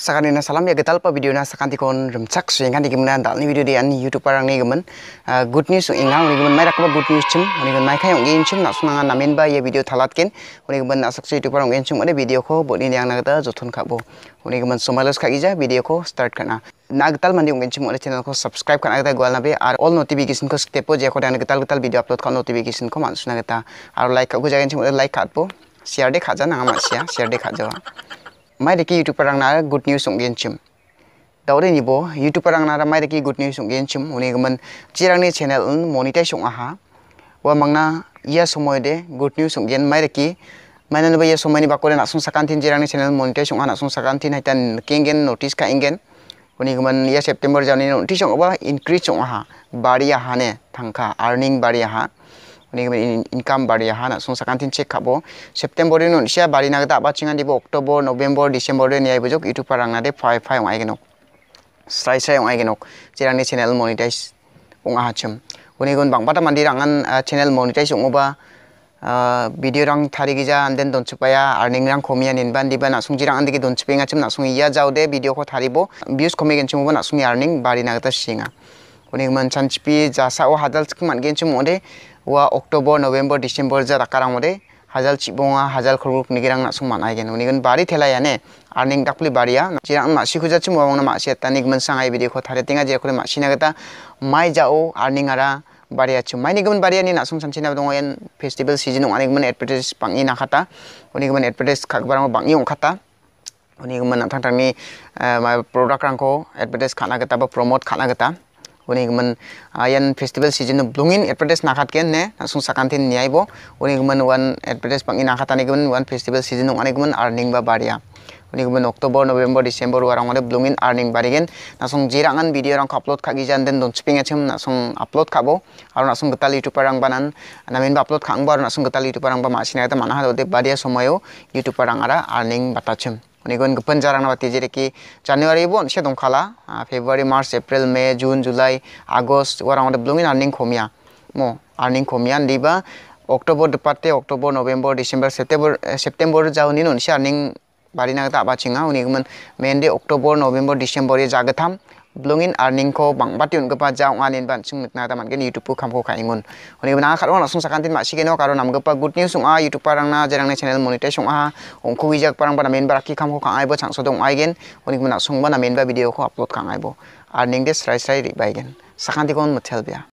Sakan ina salam ya getal pa video na sakan tikon remcak so yang kan dikimen na dal ni video di an YouTube parang ni gemen ah, good news so inga ni gemen merak rakba good news chim ni gemen mai kayong gen chim na nangan namin ba ya video talat ken ni gemen na sak so YouTube parang gen chim ade video ko bo ni yang na gata ka kabo ni gemen malas ka ija video ko start kana na getal mandi ungin chim ade channel ko subscribe kana getal gual na be ar all notification ko po je ko dan getal getal video upload ka notification ko man na getal ar like ka jangan jagan chim ade like po share de nang na ma share share de khaja mai deki youtube parang nara good news sung yên chim dau đây nhỉ bố youtube parang nara mai deki good news sung yên chim uni gaman chirang ni channel un monetize sung aha wa mangna ia somoy de good news sung yên mai đây deki mai nan ba ia somoy ni bakore na sung sáng tin chirang này channel monetize sung ana sung sakan tin kinh kengen notice ka ingen uni gaman ia september jani notice sung ba increase sung aha bari aha thằng thangka earning bari aha à Ini kami income baru ya, hana sungsa kantin cek kabo. September ini nusia baru naga tak baca ngan di Oktober, November, Desember ini ayu ya jok itu parang nade five five ngai genok. Slice slice ngai genok. Jadi ini channel monetize unga hacem. Ini kun bang pada mandi rangan eh, channel monetize ungu ba. Eh, video rang tari gija anden don cepaya, earning rang komian ban di bana sungji rang andi ki don cepeng hacem nasungi iya jauh de video ko tari bo. Bius komi gen cemu ba nasungi iya earning baru naga tas singa unik man chanchpi jasa o hadal chikman gen chum ode wa Oktober november december ja rakarang ode hajal chibonga hazal khurul nigirang na sungman aigen unigen bari tela yane arning dakpli bariya jirang ma sikhuja chum wa na ma seta nig man sangai bidi kho thare tinga je khule ma sinagata mai jao arning ara bariya chum mai nigman bariya ni na sung chamchina dongo yen festival season ong anigman advertise pangi na khata unigman advertise khakbarang bangi ong khata unigman na thang thang ni eh, ma produk rang ko advertise khana gata ba promote khana gata unigman ayan uh, festival season blungin advertise nakatken ne nasung sakantin niaibo unigman wan advertise pangin nakatanigman wan festival season unigman earning ba baria ya. unigman Oktober, November Desember, warang ode blungin earning gen langsung jirangan video orang upload khagi jan den don sping achem nasung upload kabo. ar langsung getali youtube parang banan namin ba upload bo bar langsung getali youtube parang ba masina ta manah ode baria ya somoyo youtube parang ara earning batachem অনেকগুলো पंजा रानावाती जेरे कि January बन से दंखाला February March April May June July August वारा अंडे ब्लुंगिन अर्निंग खमिया मो अर्निंग खमिया दिबा अक्टोबर दपाते October November December September September जाउनि नुन से अर्निंग बारिना ता बाचिङा उनिगमन मेनडे अक्टोबर नभेम्बर डिसेम्बर जागथाम blongin earning ko bang patiun gapa pajang anin ban sung nitna taman gen youtube ko kham ko khaingun oni bana kharo na sung sakan tin ma sikeno karo nam gapa good news sung a youtube parang na jarang na channel monetize a a ko wijak parang bana men baraki kham ko khangai bo chang sodong aigen oni bana sung bana ba video ko upload khangai bo earning des rai rai ri baigen sakan ti kon bia